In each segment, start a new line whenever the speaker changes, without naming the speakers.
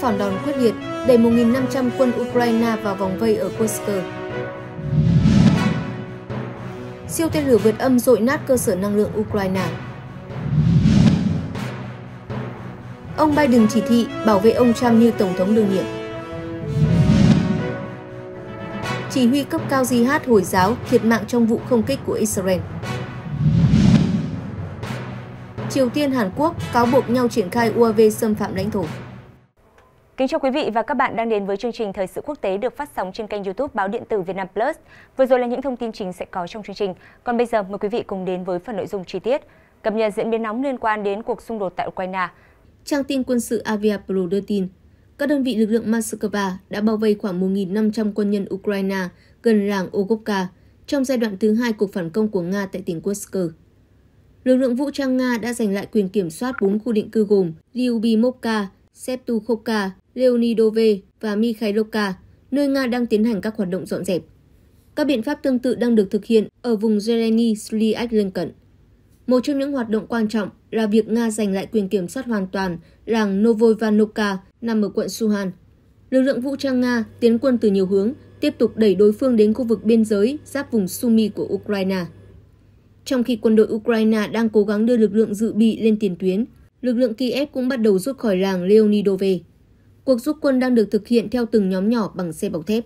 phản đòn quyết liệt, đẩy 1.500 quân Ukraine vào vòng vây ở Kursk. Siêu tên lửa vượt âm dội nát cơ sở năng lượng Ukraine. Ông Biden chỉ thị bảo vệ ông Trump như Tổng thống đương nhiệm. Chỉ huy cấp cao Jihad Hồi giáo thiệt mạng trong vụ không kích của Israel. Triều Tiên, Hàn Quốc cáo buộc nhau triển khai UAV xâm phạm lãnh thổ. Kính chào quý vị và các bạn đang đến với chương trình Thời sự quốc tế được phát sóng trên kênh youtube Báo Điện tử Việt Nam Plus. Vừa rồi là những thông tin chính sẽ có trong chương trình. Còn bây giờ mời quý vị cùng đến với phần nội dung chi tiết. Cập nhật diễn biến nóng liên quan đến cuộc xung đột tại Ukraine. Trang tin quân sự Aviapro đưa tin, các đơn vị lực lượng Moscow đã bao vây khoảng 1.500 quân nhân Ukraine gần làng Ogovka trong giai đoạn thứ hai cuộc phản công của Nga tại tỉnh Kursk. Lực lượng vũ trang Nga đã giành lại quyền kiểm soát bốn khu định cư gồm Lyubimovka, Septukhovka, Leonidove và Mikhailovka, nơi Nga đang tiến hành các hoạt động dọn dẹp. Các biện pháp tương tự đang được thực hiện ở vùng Zeleny Sliak lân cận. Một trong những hoạt động quan trọng là việc Nga giành lại quyền kiểm soát hoàn toàn làng Novoivanovka nằm ở quận Suhan. Lực lượng vũ trang Nga tiến quân từ nhiều hướng, tiếp tục đẩy đối phương đến khu vực biên giới giáp vùng Sumy của Ukraine. Trong khi quân đội Ukraine đang cố gắng đưa lực lượng dự bị lên tiền tuyến, lực lượng Kiev cũng bắt đầu rút khỏi làng Leonidove. Cuộc rút quân đang được thực hiện theo từng nhóm nhỏ bằng xe bọc thép.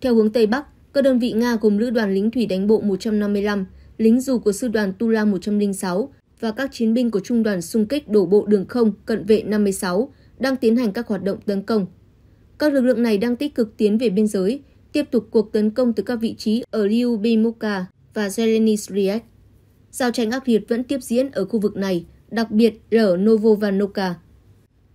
Theo hướng Tây Bắc, các đơn vị Nga gồm Lữ đoàn lính thủy đánh bộ 155, lính dù của sư đoàn Tula 106 và các chiến binh của trung đoàn xung kích đổ bộ đường không cận vệ 56 đang tiến hành các hoạt động tấn công. Các lực lượng này đang tích cực tiến về biên giới, tiếp tục cuộc tấn công từ các vị trí ở Lyubimuka và Zeleniysriek. Giao tranh ác liệt vẫn tiếp diễn ở khu vực này, đặc biệt là ở Novovanovka.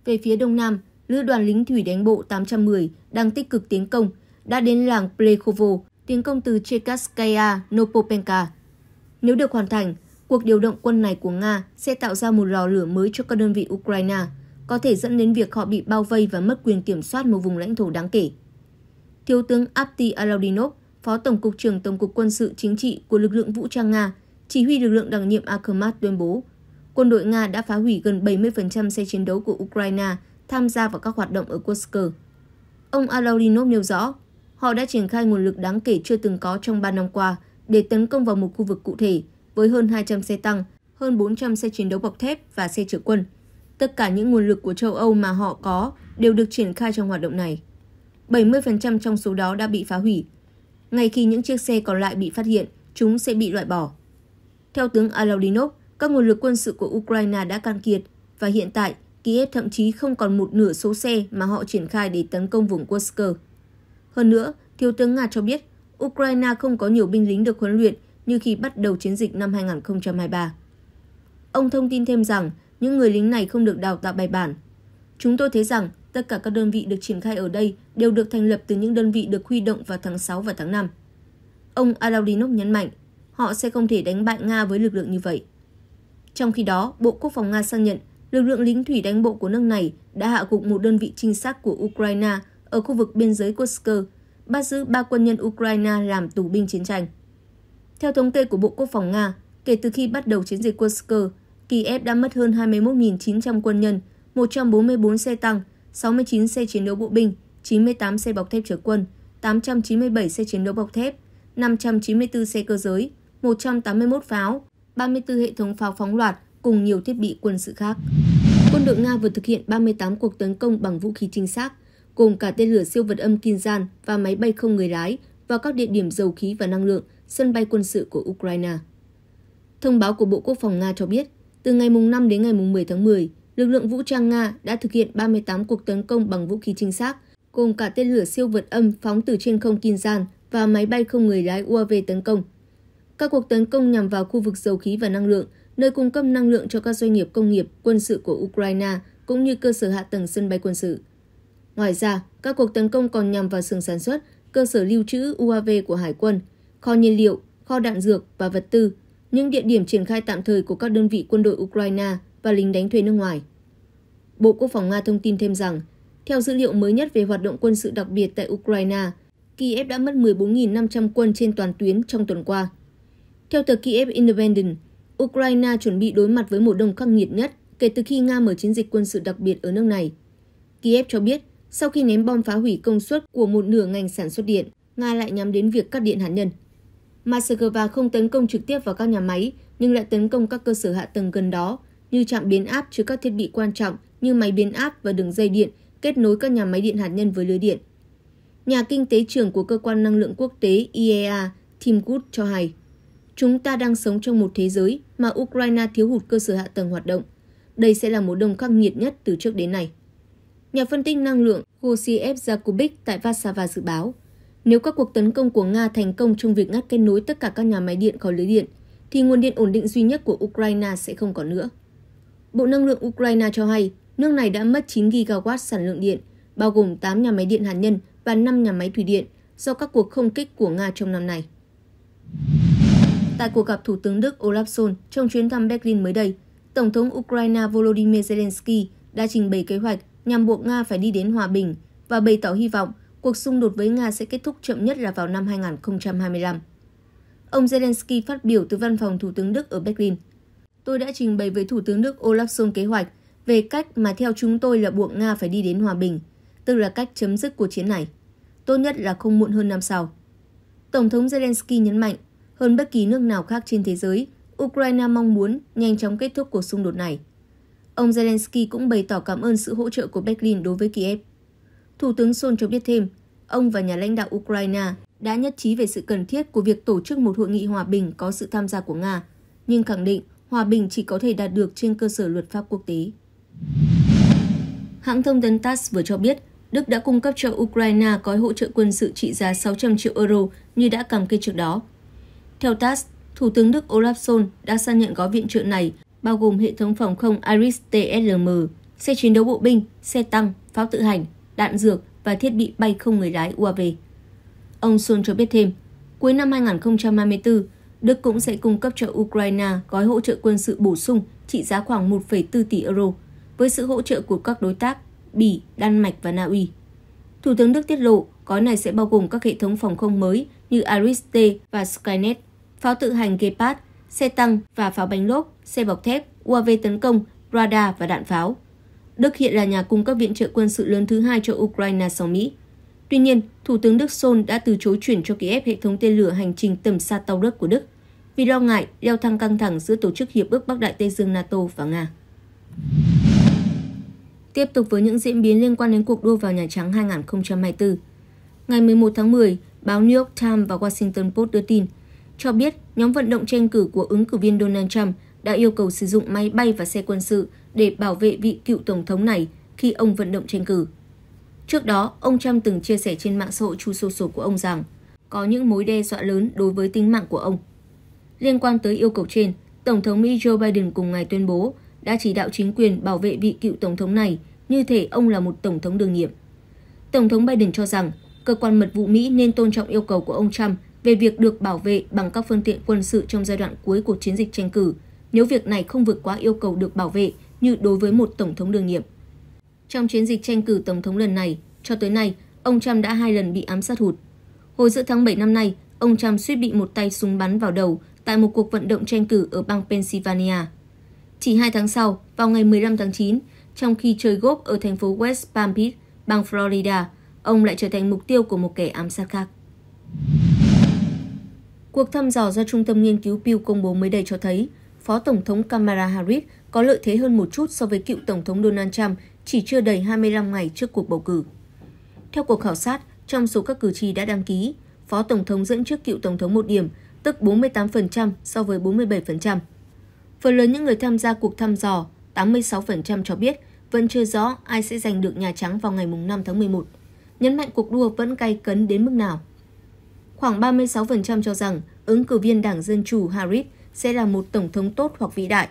Về phía đông nam, lữ đoàn lính thủy đánh bộ 810 đang tích cực tiến công, đã đến làng Plekhovo, tiến công từ Chekaskaya, Nopopenka. Nếu được hoàn thành, cuộc điều động quân này của Nga sẽ tạo ra một lò lửa mới cho các đơn vị Ukraine, có thể dẫn đến việc họ bị bao vây và mất quyền kiểm soát một vùng lãnh thổ đáng kể. Thiếu tướng Apti Alaudinov, Phó Tổng cục trưởng Tổng cục Quân sự Chính trị của lực lượng vũ trang Nga, chỉ huy lực lượng đặc nhiệm Akhmat tuyên bố, quân đội Nga đã phá hủy gần 70% xe chiến đấu của Ukraine tham gia vào các hoạt động ở Kursk. Ông Alaudinov nêu rõ, họ đã triển khai nguồn lực đáng kể chưa từng có trong 3 năm qua để tấn công vào một khu vực cụ thể với hơn 200 xe tăng, hơn 400 xe chiến đấu bọc thép và xe chở quân. Tất cả những nguồn lực của châu Âu mà họ có đều được triển khai trong hoạt động này. 70% trong số đó đã bị phá hủy. Ngay khi những chiếc xe còn lại bị phát hiện, chúng sẽ bị loại bỏ. Theo tướng Alaudinov, các nguồn lực quân sự của Ukraine đã can kiệt và hiện tại Kiev thậm chí không còn một nửa số xe mà họ triển khai để tấn công vùng Kursk. Hơn nữa, Thiếu tướng Nga cho biết Ukraine không có nhiều binh lính được huấn luyện như khi bắt đầu chiến dịch năm 2023. Ông thông tin thêm rằng những người lính này không được đào tạo bài bản. Chúng tôi thấy rằng tất cả các đơn vị được triển khai ở đây đều được thành lập từ những đơn vị được huy động vào tháng 6 và tháng 5. Ông Alaudinov nhấn mạnh, họ sẽ không thể đánh bại Nga với lực lượng như vậy. Trong khi đó, Bộ Quốc phòng Nga xác nhận lực lượng lính thủy đánh bộ của nước này đã hạ gục một đơn vị trinh sát của Ukraine ở khu vực biên giới Kursk, bắt giữ ba quân nhân Ukraine làm tù binh chiến tranh. Theo thống kê của Bộ Quốc phòng Nga, kể từ khi bắt đầu chiến dịch Kursk, Kiev đã mất hơn 21.900 quân nhân, 144 xe tăng, 69 xe chiến đấu bộ binh, 98 xe bọc thép chở quân, 897 xe chiến đấu bọc thép, 594 xe cơ giới, 181 pháo, 34 hệ thống pháo phóng loạt cùng nhiều thiết bị quân sự khác. Quân đội Nga vừa thực hiện 38 cuộc tấn công bằng vũ khí chính xác, gồm cả tên lửa siêu vật âm Kinzhan và máy bay không người lái vào các địa điểm dầu khí và năng lượng, sân bay quân sự của Ukraine. Thông báo của Bộ Quốc phòng Nga cho biết, từ ngày 5 đến ngày 10 tháng 10, lực lượng vũ trang Nga đã thực hiện 38 cuộc tấn công bằng vũ khí chính xác, gồm cả tên lửa siêu vượt âm phóng từ trên không Kinzhan và máy bay không người lái UAV tấn công. Các cuộc tấn công nhằm vào khu vực dầu khí và năng lượng – nơi cung cấp năng lượng cho các doanh nghiệp công nghiệp quân sự của Ukraine cũng như cơ sở hạ tầng sân bay quân sự. Ngoài ra, các cuộc tấn công còn nhằm vào xưởng sản xuất, cơ sở lưu trữ UAV của Hải quân, kho nhiên liệu, kho đạn dược và vật tư, những địa điểm triển khai tạm thời của các đơn vị quân đội Ukraine và lính đánh thuê nước ngoài. Bộ Quốc phòng Nga thông tin thêm rằng, theo dữ liệu mới nhất về hoạt động quân sự đặc biệt tại Ukraine, Kiev đã mất 14.500 quân trên toàn tuyến trong tuần qua. Theo tờ Kiev Independent, Ukraine chuẩn bị đối mặt với mùa đông khắc nghiệt nhất kể từ khi Nga mở chiến dịch quân sự đặc biệt ở nước này. Kiev cho biết, sau khi ném bom phá hủy công suất của một nửa ngành sản xuất điện, Nga lại nhắm đến việc cắt điện hạt nhân. Moscow không tấn công trực tiếp vào các nhà máy, nhưng lại tấn công các cơ sở hạ tầng gần đó, như trạm biến áp chứa các thiết bị quan trọng như máy biến áp và đường dây điện kết nối các nhà máy điện hạt nhân với lưới điện. Nhà kinh tế trưởng của Cơ quan Năng lượng Quốc tế IEA, Tim Good cho hay, chúng ta đang sống trong một thế giới mà Ukraine thiếu hụt cơ sở hạ tầng hoạt động. Đây sẽ là mùa đông khắc nghiệt nhất từ trước đến nay. Nhà phân tích năng lượng Gosiev Jakubik tại Vassava dự báo, nếu các cuộc tấn công của Nga thành công trong việc ngắt kết nối tất cả các nhà máy điện khỏi lưới điện, thì nguồn điện ổn định duy nhất của Ukraine sẽ không còn nữa. Bộ Năng lượng Ukraine cho hay nước này đã mất 9 gigawatt sản lượng điện, bao gồm 8 nhà máy điện hạt nhân và 5 nhà máy thủy điện do các cuộc không kích của Nga trong năm nay. Tại cuộc gặp Thủ tướng Đức Olaf Scholz trong chuyến thăm Berlin mới đây, Tổng thống Ukraine Volodymyr Zelensky đã trình bày kế hoạch nhằm buộc Nga phải đi đến hòa bình và bày tỏ hy vọng cuộc xung đột với Nga sẽ kết thúc chậm nhất là vào năm 2025. Ông Zelensky phát biểu từ văn phòng Thủ tướng Đức ở Berlin. Tôi đã trình bày với Thủ tướng Đức Olaf Scholz kế hoạch về cách mà theo chúng tôi là buộc Nga phải đi đến hòa bình, tức là cách chấm dứt cuộc chiến này. Tốt nhất là không muộn hơn năm sau. Tổng thống Zelensky nhấn mạnh hơn bất kỳ nước nào khác trên thế giới, Ukraine mong muốn nhanh chóng kết thúc cuộc xung đột này. Ông Zelensky cũng bày tỏ cảm ơn sự hỗ trợ của Berlin đối với Kiev. Thủ tướng Sol cho biết thêm, ông và nhà lãnh đạo Ukraine đã nhất trí về sự cần thiết của việc tổ chức một hội nghị hòa bình có sự tham gia của Nga, nhưng khẳng định hòa bình chỉ có thể đạt được trên cơ sở luật pháp quốc tế. Hãng thông tấn TASS vừa cho biết, Đức đã cung cấp cho Ukraine gói hỗ trợ quân sự trị giá 600 triệu euro như đã cam kết trước đó. Theo TASS, Thủ tướng Đức Olaf Scholz đã xác nhận gói viện trợ này bao gồm hệ thống phòng không Iris-TSLM, xe chiến đấu bộ binh, xe tăng, pháo tự hành, đạn dược và thiết bị bay không người lái UAV. Ông Scholz cho biết thêm, cuối năm 2024, Đức cũng sẽ cung cấp cho Ukraine gói hỗ trợ quân sự bổ sung trị giá khoảng 1,4 tỷ euro, với sự hỗ trợ của các đối tác Bỉ, Đan Mạch và Na Uy. Thủ tướng Đức tiết lộ gói này sẽ bao gồm các hệ thống phòng không mới như Iris-T và Skynet – pháo tự hành Gepard, xe tăng và pháo bánh lốp, xe bọc thép, UAV tấn công, radar và đạn pháo. Đức hiện là nhà cung cấp viện trợ quân sự lớn thứ hai cho Ukraine sau Mỹ. Tuy nhiên, Thủ tướng Đức Sol đã từ chối chuyển cho Kiev hệ thống tên lửa hành trình tầm xa Đức của Đức vì lo ngại leo thang căng thẳng giữa Tổ chức Hiệp ước Bắc Đại Tây Dương NATO và Nga. Tiếp tục với những diễn biến liên quan đến cuộc đua vào Nhà Trắng 2024. Ngày 11 tháng 10, báo New York Times và Washington Post đưa tin – cho biết nhóm vận động tranh cử của ứng cử viên Donald Trump đã yêu cầu sử dụng máy bay và xe quân sự để bảo vệ vị cựu tổng thống này khi ông vận động tranh cử. Trước đó, ông Trump từng chia sẻ trên mạng xã hội Chu Social của ông rằng có những mối đe dọa lớn đối với tính mạng của ông. Liên quan tới yêu cầu trên, Tổng thống Mỹ Joe Biden cùng ngày tuyên bố đã chỉ đạo chính quyền bảo vệ vị cựu tổng thống này như thể ông là một tổng thống đương nhiệm. Tổng thống Biden cho rằng cơ quan mật vụ Mỹ nên tôn trọng yêu cầu của ông Trump về việc được bảo vệ bằng các phương tiện quân sự trong giai đoạn cuối của chiến dịch tranh cử, nếu việc này không vượt quá yêu cầu được bảo vệ như đối với một tổng thống đương nhiệm. Trong chiến dịch tranh cử tổng thống lần này, cho tới nay, ông Trump đã hai lần bị ám sát hụt. Hồi giữa tháng 7 năm nay, ông Trump suýt bị một tay súng bắn vào đầu tại một cuộc vận động tranh cử ở bang Pennsylvania. Chỉ hai tháng sau, vào ngày 15 tháng 9, trong khi chơi golf ở thành phố West Palm Beach, bang Florida, ông lại trở thành mục tiêu của một kẻ ám sát khác. Cuộc thăm dò do Trung tâm Nghiên cứu Pew công bố mới đây cho thấy, Phó Tổng thống Kamala Harris có lợi thế hơn một chút so với cựu Tổng thống Donald Trump chỉ chưa đầy 25 ngày trước cuộc bầu cử. Theo cuộc khảo sát, trong số các cử tri đã đăng ký, Phó Tổng thống dẫn trước cựu Tổng thống một điểm, tức 48% so với 47%. Phần lớn những người tham gia cuộc thăm dò, 86% cho biết vẫn chưa rõ ai sẽ giành được Nhà Trắng vào ngày 5 tháng 11. Nhấn mạnh cuộc đua vẫn cay cấn đến mức nào khoảng 36% cho rằng ứng cử viên Đảng Dân Chủ Harris sẽ là một tổng thống tốt hoặc vĩ đại.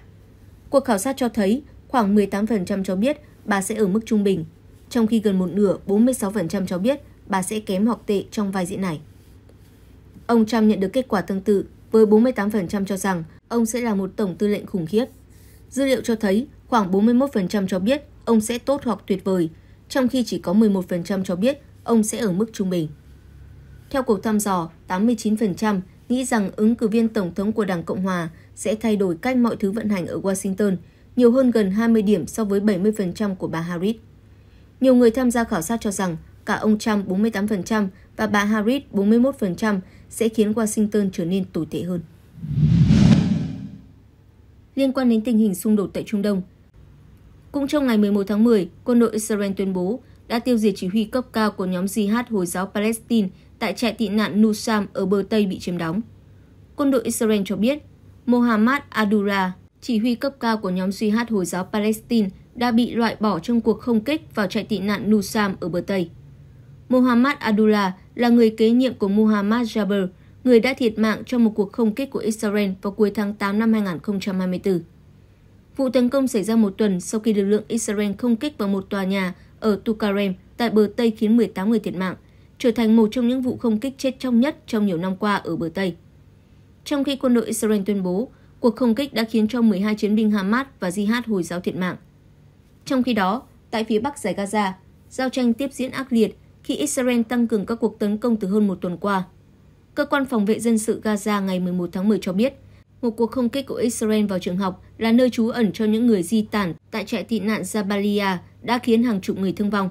Cuộc khảo sát cho thấy khoảng 18% cho biết bà sẽ ở mức trung bình, trong khi gần một nửa 46% cho biết bà sẽ kém hoặc tệ trong vai diễn này. Ông Trump nhận được kết quả tương tự với 48% cho rằng ông sẽ là một tổng tư lệnh khủng khiếp. Dữ liệu cho thấy khoảng 41% cho biết ông sẽ tốt hoặc tuyệt vời, trong khi chỉ có 11% cho biết ông sẽ ở mức trung bình. Theo cuộc thăm dò, 89% nghĩ rằng ứng cử viên Tổng thống của Đảng Cộng Hòa sẽ thay đổi cách mọi thứ vận hành ở Washington, nhiều hơn gần 20 điểm so với 70% của bà Harris. Nhiều người tham gia khảo sát cho rằng cả ông Trump 48% và bà Harris 41% sẽ khiến Washington trở nên tồi tệ hơn. Liên quan đến tình hình xung đột tại Trung Đông, cũng trong ngày 11 tháng 10, quân đội Israel tuyên bố đã tiêu diệt chỉ huy cấp cao của nhóm Jihad Hồi giáo Palestine tại trại tị nạn Nusam ở bờ Tây bị chiếm đóng. Quân đội Israel cho biết Mohammad Adura, chỉ huy cấp cao của nhóm suy Hát Hồi giáo Palestine, đã bị loại bỏ trong cuộc không kích vào trại tị nạn Nusam ở bờ Tây. Mohammad Adula là người kế nhiệm của Mohammad Jabir, người đã thiệt mạng trong một cuộc không kích của Israel vào cuối tháng 8 năm 2024. Vụ tấn công xảy ra một tuần sau khi lực lượng Israel không kích vào một tòa nhà ở Tukarem tại bờ Tây khiến 18 người thiệt mạng, trở thành một trong những vụ không kích chết chóc nhất trong nhiều năm qua ở bờ Tây. Trong khi quân đội Israel tuyên bố, cuộc không kích đã khiến cho 12 chiến binh Hamas và Jihad Hồi giáo thiệt mạng. Trong khi đó, tại phía bắc giải Gaza, giao tranh tiếp diễn ác liệt khi Israel tăng cường các cuộc tấn công từ hơn một tuần qua. Cơ quan phòng vệ dân sự Gaza ngày 11 tháng 10 cho biết, một cuộc không kích của Israel vào trường học là nơi trú ẩn cho những người di tản tại trại tị nạn Jabalia đã khiến hàng chục người thương vong.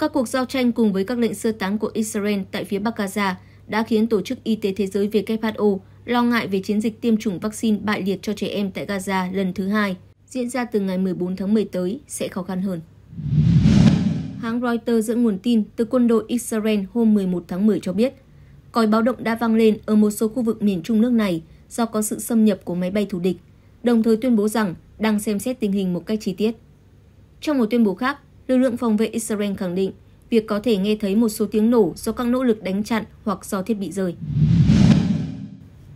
Các cuộc giao tranh cùng với các lệnh sơ tán của Israel tại phía Bắc Gaza đã khiến Tổ chức Y tế Thế giới WHO lo ngại về chiến dịch tiêm chủng vaccine bại liệt cho trẻ em tại Gaza lần thứ hai, diễn ra từ ngày 14 tháng 10 tới, sẽ khó khăn hơn. Hãng Reuters dẫn nguồn tin từ quân đội Israel hôm 11 tháng 10 cho biết, còi báo động đã vang lên ở một số khu vực miền trung nước này do có sự xâm nhập của máy bay thù địch, đồng thời tuyên bố rằng đang xem xét tình hình một cách chi tiết. Trong một tuyên bố khác, lực lượng phòng vệ Israel khẳng định việc có thể nghe thấy một số tiếng nổ do các nỗ lực đánh chặn hoặc do thiết bị rơi.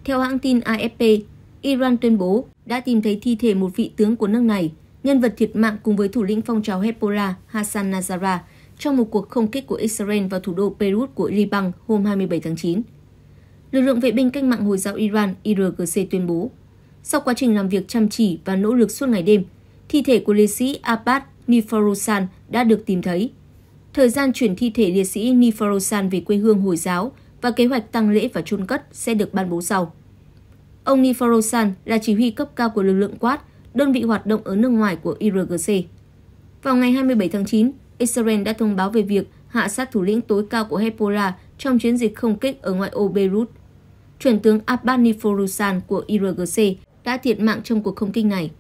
Theo hãng tin AFP, Iran tuyên bố đã tìm thấy thi thể một vị tướng của nước này, nhân vật thiệt mạng cùng với thủ lĩnh phong trào Hezbollah Hassan Nasrallah trong một cuộc không kích của Israel vào thủ đô Beirut của Liban hôm 27 tháng 9. Lực lượng vệ binh cách mạng Hồi giáo Iran IRGC tuyên bố, sau quá trình làm việc chăm chỉ và nỗ lực suốt ngày đêm, thi thể của liệt sĩ Abbas Nifarosan đã được tìm thấy. Thời gian chuyển thi thể liệt sĩ Nifarosan về quê hương Hồi giáo và kế hoạch tăng lễ và chôn cất sẽ được ban bố sau. Ông Nifarosan là chỉ huy cấp cao của lực lượng Quát, đơn vị hoạt động ở nước ngoài của IRGC. Vào ngày 27 tháng 9, Israel đã thông báo về việc hạ sát thủ lĩnh tối cao của Hezbollah trong chiến dịch không kích ở ngoại ô Beirut. Chuẩn tướng Abbas Niforusan của IRGC đã thiệt mạng trong cuộc không kích này.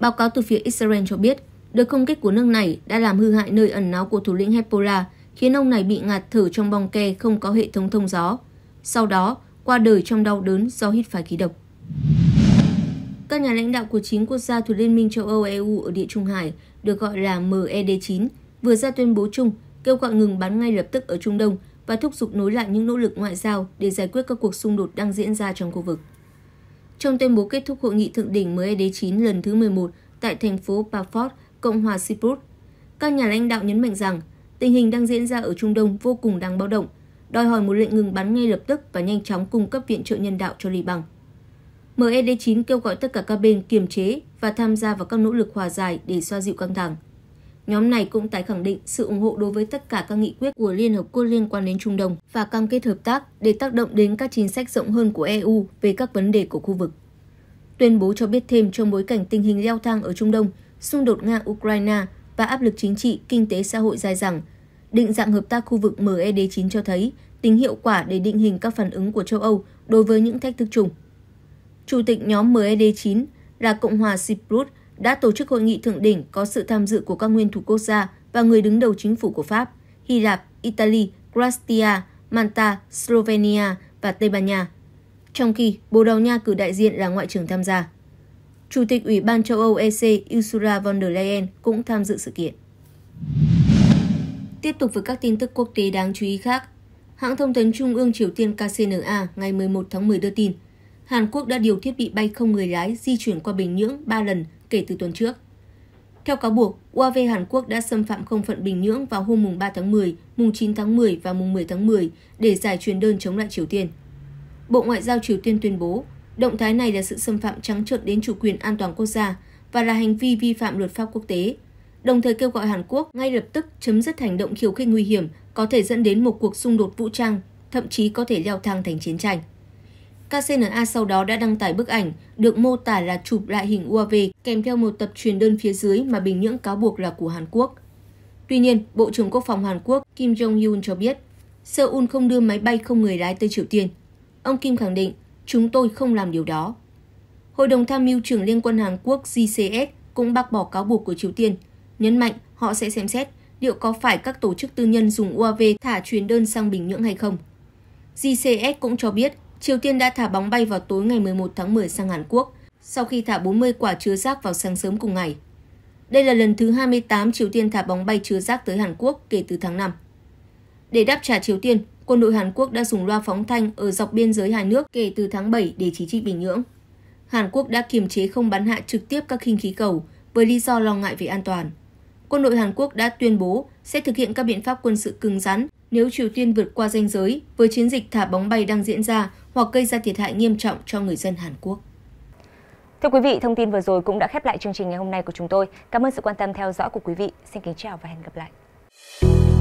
Báo cáo từ phía Israel cho biết Đợt không kích của nước này đã làm hư hại nơi ẩn náu của thủ lĩnh Hezbollah, khiến ông này bị ngạt thở trong bong ke không có hệ thống thông gió. Sau đó, qua đời trong đau đớn do hít phải khí độc. Các nhà lãnh đạo của chín quốc gia thuộc Liên minh châu Âu EU ở Địa Trung Hải, được gọi là MED9, vừa ra tuyên bố chung kêu gọi ngừng bắn ngay lập tức ở Trung Đông và thúc giục nối lại những nỗ lực ngoại giao để giải quyết các cuộc xung đột đang diễn ra trong khu vực. Trong tuyên bố kết thúc hội nghị thượng đỉnh MED9 lần thứ 11 tại thành phố Parford, Cộng hòa Cyprus. Các nhà lãnh đạo nhấn mạnh rằng tình hình đang diễn ra ở Trung Đông vô cùng đáng báo động, đòi hỏi một lệnh ngừng bắn ngay lập tức và nhanh chóng cung cấp viện trợ nhân đạo cho Liban. MED9 kêu gọi tất cả các bên kiềm chế và tham gia vào các nỗ lực hòa giải để xoa dịu căng thẳng. Nhóm này cũng tái khẳng định sự ủng hộ đối với tất cả các nghị quyết của Liên Hợp Quốc liên quan đến Trung Đông và cam kết hợp tác để tác động đến các chính sách rộng hơn của EU về các vấn đề của khu vực. Tuyên bố cho biết thêm trong bối cảnh tình hình leo thang ở Trung Đông xung đột Nga-Ukraine và áp lực chính trị, kinh tế xã hội dài dẳng, định dạng hợp tác khu vực MED9 cho thấy tính hiệu quả để định hình các phản ứng của châu Âu đối với những thách thức chung. Chủ tịch nhóm MED9 là Cộng hòa Cyprus đã tổ chức hội nghị thượng đỉnh có sự tham dự của các nguyên thủ quốc gia và người đứng đầu chính phủ của Pháp, Hy Lạp, Italy, Croatia, manta Slovenia và Tây Ban Nha. Trong khi Bồ Đào Nha cử đại diện là ngoại trưởng tham gia. Chủ tịch Ủy ban châu Âu EC Ursula von der Leyen cũng tham dự sự kiện. Tiếp tục với các tin tức quốc tế đáng chú ý khác, hãng thông tấn Trung ương Triều Tiên KCNA ngày 11 tháng 10 đưa tin, Hàn Quốc đã điều thiết bị bay không người lái di chuyển qua Bình Nhưỡng 3 lần kể từ tuần trước. Theo cáo buộc, UAV Hàn Quốc đã xâm phạm không phận Bình Nhưỡng vào hôm mùng 3 tháng 10, mùng 9 tháng 10 và mùng 10 tháng 10 để giải truyền đơn chống lại Triều Tiên. Bộ Ngoại giao Triều Tiên tuyên bố Động thái này là sự xâm phạm trắng trợn đến chủ quyền an toàn quốc gia và là hành vi vi phạm luật pháp quốc tế, đồng thời kêu gọi Hàn Quốc ngay lập tức chấm dứt hành động khiêu khích nguy hiểm có thể dẫn đến một cuộc xung đột vũ trang, thậm chí có thể leo thang thành chiến tranh. KCNA sau đó đã đăng tải bức ảnh được mô tả là chụp lại hình UAV kèm theo một tập truyền đơn phía dưới mà Bình Nhưỡng cáo buộc là của Hàn Quốc. Tuy nhiên, Bộ trưởng Quốc phòng Hàn Quốc Kim Jong-un cho biết, Seoul không đưa máy bay không người lái tới Triều Tiên. Ông Kim khẳng định Chúng tôi không làm điều đó. Hội đồng tham mưu trưởng Liên quân Hàn Quốc JCS cũng bác bỏ cáo buộc của Triều Tiên, nhấn mạnh họ sẽ xem xét liệu có phải các tổ chức tư nhân dùng UAV thả chuyến đơn sang Bình Nhưỡng hay không. JCS cũng cho biết Triều Tiên đã thả bóng bay vào tối ngày 11 tháng 10 sang Hàn Quốc, sau khi thả 40 quả chứa rác vào sáng sớm cùng ngày. Đây là lần thứ 28 Triều Tiên thả bóng bay chứa rác tới Hàn Quốc kể từ tháng 5. Để đáp trả Triều Tiên, quân đội Hàn Quốc đã dùng loa phóng thanh ở dọc biên giới hai nước kể từ tháng 7 để chỉ trích Bình Nhưỡng. Hàn Quốc đã kiềm chế không bắn hạ trực tiếp các khinh khí cầu với lý do lo ngại về an toàn. Quân đội Hàn Quốc đã tuyên bố sẽ thực hiện các biện pháp quân sự cứng rắn nếu Triều Tiên vượt qua ranh giới với chiến dịch thả bóng bay đang diễn ra hoặc gây ra thiệt hại nghiêm trọng cho người dân Hàn Quốc. Thưa quý vị, thông tin vừa rồi cũng đã khép lại chương trình ngày hôm nay của chúng tôi. Cảm ơn sự quan tâm theo dõi của quý vị. Xin kính chào và hẹn gặp lại.